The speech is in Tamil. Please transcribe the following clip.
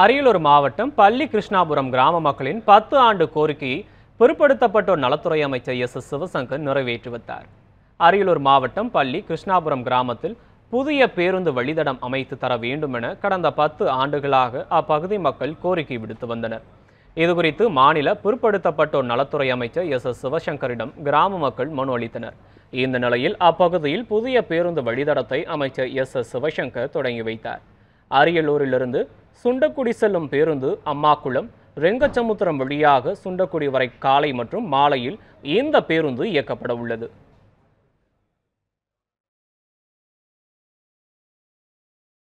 அரியலூர் மாவட்டம் பள்ளி கிருஷ்ணாபுரம் கிராம மக்களின் பத்து ஆண்டு கோரிக்கையை பிற்படுத்தப்பட்டோர் நலத்துறை அமைச்சர் எஸ் எஸ் சிவசங்கர் நிறைவேற்றி வைத்தார் அரியலூர் மாவட்டம் பள்ளி கிருஷ்ணாபுரம் கிராமத்தில் புதிய பேருந்து வழிதடம் அமைத்து தர வேண்டும் என கடந்த பத்து ஆண்டுகளாக அப்பகுதி மக்கள் கோரிக்கை விடுத்து வந்தனர் இதுகுறித்து மாநில பிற்படுத்தப்பட்டோர் நலத்துறை அமைச்சர் எஸ் எஸ் சிவசங்கரிடம் கிராம மக்கள் மனு அளித்தனர் இந்த நிலையில் அப்பகுதியில் புதிய பேருந்து வழிதடத்தை அமைச்சர் எஸ் எஸ் சிவசங்கர் தொடங்கி வைத்தார் அரியலூரிலிருந்து சுண்டக்குடி செல்லும் பேருந்து அம்மாக்குளம் ரெங்கச்சமுத்திரம் வழியாக சுண்டக்குடி வரை காலை மற்றும் மாலையில் இந்த பேருந்து இயக்கப்பட உள்ளது